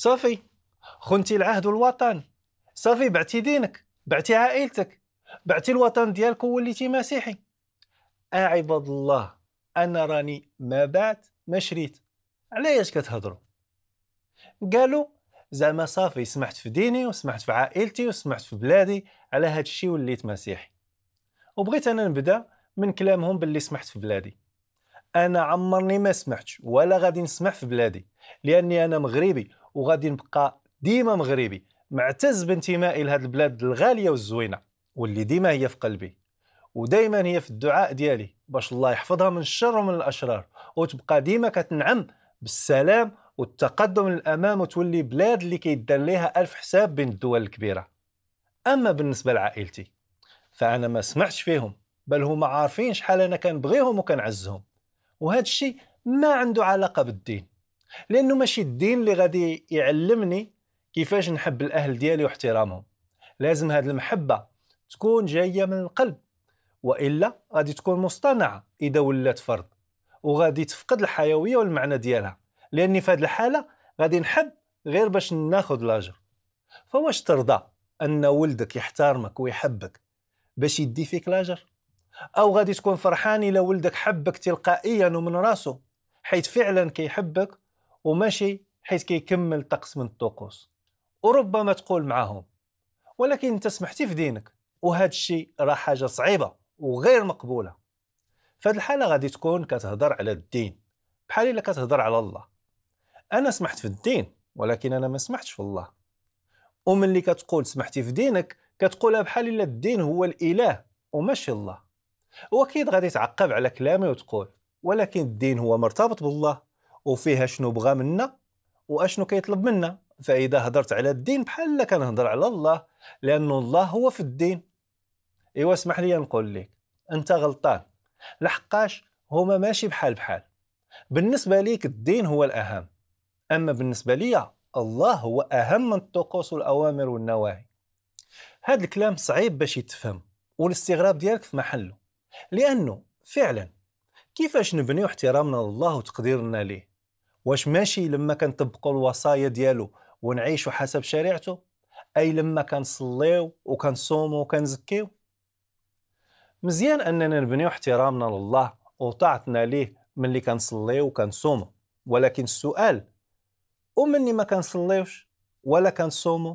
صافي خنتي العهد والوطن صافي بعتي دينك بعتي عائلتك بعتي الوطن ديالك ووليتي مسيحي اعباد عباد الله انا راني ما بعت ما شريت علاش كتهضروا قالوا زعما صافي سمحت في ديني وسمحت في عائلتي وسمحت في بلادي على هاد الشيء وليت مسيحي وبغيت انا نبدا من كلامهم باللي سمحت في بلادي انا عمرني ما سمحتش ولا غادي نسمح في بلادي لاني انا مغربي وغادي نبقى ديما مغربي معتز بانتمائي لهذه البلاد الغاليه والزوينه واللي ديما هي في قلبي ودائما هي في الدعاء ديالي باش الله يحفظها من الشر ومن الاشرار وتبقى ديما كتنعم بالسلام والتقدم للامام وتولي بلاد اللي كيدان ليها الف حساب بين الدول الكبيره اما بالنسبه لعائلتي فانا ما سمعتش فيهم بل هما عارفين شحال انا كنبغيهم وكنعزهم وهذا الشيء ما عنده علاقه بالدين لانه ماشي الدين اللي غادي يعلمني كيفاش نحب الاهل ديالي واحترامهم لازم هذه المحبه تكون جايه من القلب والا غادي تكون مصطنعه اذا ولات فرض وغادي تفقد الحيويه والمعنى ديالها لاني في هذه الحاله غادي نحب غير باش ناخذ الاجر فواش ترضى ان ولدك يحترمك ويحبك باش يدي فيك الاجر او غادي تكون فرحان الا ولدك حبك تلقائيا ومن راسه حيت فعلا كيحبك وماشي حيث كيكمل طقس من الطقوس وربما تقول معهم ولكن انت سمحتي في دينك وهذا الشيء راه حاجه صعيبه وغير مقبوله فهاد الحاله غادي تكون كتهضر على الدين بحال الا كتهضر على الله انا سمحت في الدين ولكن انا ما سمحتش في الله وملي كتقول سمحتي في دينك كتقولها بحال الا الدين هو الاله وماشي الله واكيد غادي تعقب على كلامي وتقول ولكن الدين هو مرتبط بالله وفيها شنو بغى منا واشنو كيطلب منا فاذا هضرت على الدين بحال كنهضر على الله لانه الله هو في الدين ايوا اسمح لي نقول لك انت غلطان لحقاش هما ماشي بحال بحال بالنسبه ليك الدين هو الاهم اما بالنسبه ليا الله هو اهم من الطقوس والاوامر والنواهي هذا الكلام صعيب باش يتفهم والاستغراب ديالك في محله لانه فعلا كيفاش نبنيو احترامنا لله وتقديرنا ليه واش ماشي لما كنطبقوا الوصايا ديالو ونعيشوا حسب شريعته اي لما كنصليو وكنصوموا وكنزكيو مزيان اننا نبنيو احترامنا لله وطاعتنا ليه ملي كنصليو وكنصوموا ولكن السؤال ومني ما كنصليوش ولا كنصوموا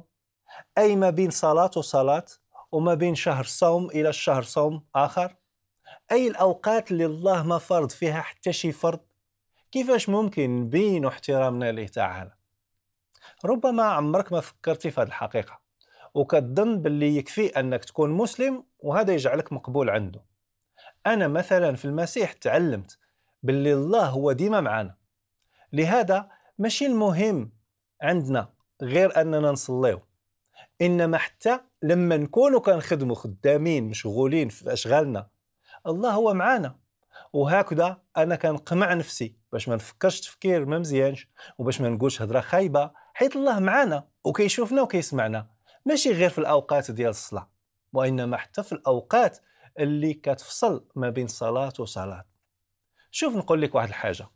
اي ما بين صلاه وصلاه وما بين شهر صوم الى شهر صوم اخر اي الاوقات اللي الله ما فرض فيها حتى شي فرض كيفاش ممكن نبينوا احترامنا ليه تعالى ربما عمرك ما فكرتي في هذه الحقيقة وكتظن باللي يكفي أنك تكون مسلم وهذا يجعلك مقبول عنده أنا مثلا في المسيح تعلمت باللي الله هو ديما معنا لهذا ماشي المهم عندنا غير أننا نصليو إنما حتى لما نكونوا كنخدموا خدامين مشغولين في أشغالنا الله هو معنا وهكذا انا كنقمع نفسي باش ما نفكرش تفكير ما مزيانش وباش ما نقولش هضره خايبه حيت الله معانا وكيشوفنا وكيسمعنا ماشي غير في الاوقات ديال الصلاه وانما حتى في الاوقات اللي كتفصل ما بين صلاه وصلاه شوف نقول لك واحد الحاجه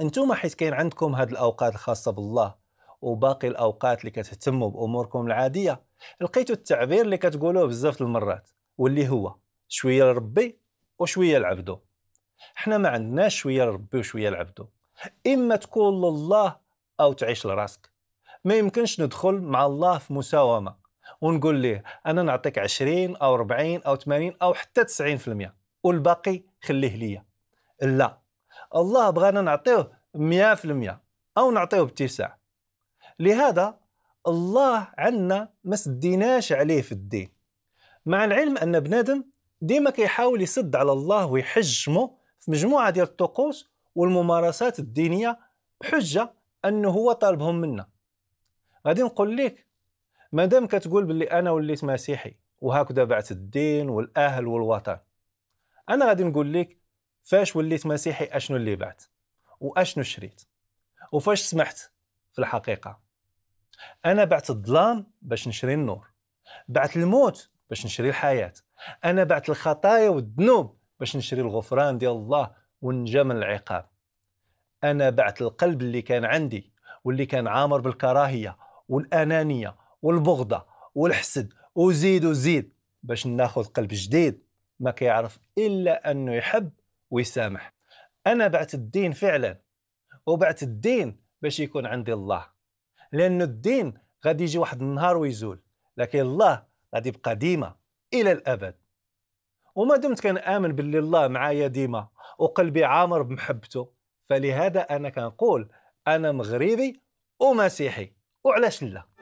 انتم حيت كاين عندكم هاد الاوقات الخاصه بالله وباقي الاوقات اللي كتهتموا باموركم العاديه لقيتوا التعبير اللي كتقولوه بزاف المرات واللي هو شويه لربي وشويه لعبده حنا ما عندناش شويه لربي وشويه لعبدو اما تكون لله او تعيش لراسك ما يمكنش ندخل مع الله في مساومه ونقول ليه انا نعطيك 20 او 40 او 80 او حتى 90% والباقي خليه ليا لا الله بغانا نعطيه 100% او نعطيه باتساع لهذا الله عندنا ما سديناش عليه في الدين مع العلم ان بنادم ديما كيحاول يسد على الله ويحجمه في مجموعه ديال الطقوس والممارسات الدينيه بحجه انه هو طالبهم منا غادي نقول لك مادام كتقول باللي انا وليت مسيحي وهكذا بعت الدين والاهل والوطن انا غادي نقول لك فاش وليت مسيحي اشنو اللي بعت واشنو شريت وفاش سمحت في الحقيقه انا بعت الظلام باش نشري النور بعت الموت باش نشري الحياه انا بعت الخطايا والذنوب باش نشري الغفران ديال الله ونجا من العقاب انا بعت القلب اللي كان عندي واللي كان عامر بالكراهيه والانانيه والبغضه والحسد وزيد وزيد باش ناخذ قلب جديد ما كيعرف الا انه يحب ويسامح انا بعت الدين فعلا وبعت الدين باش يكون عندي الله لانه الدين غادي يجي واحد النهار ويزول لكن الله غادي يبقى ديما الى الابد وما دمت كنآمن باللي الله معايا ديما وقلبي عامر بمحبته فلهذا انا كنقول انا مغربي ومسيحي وعلاش لا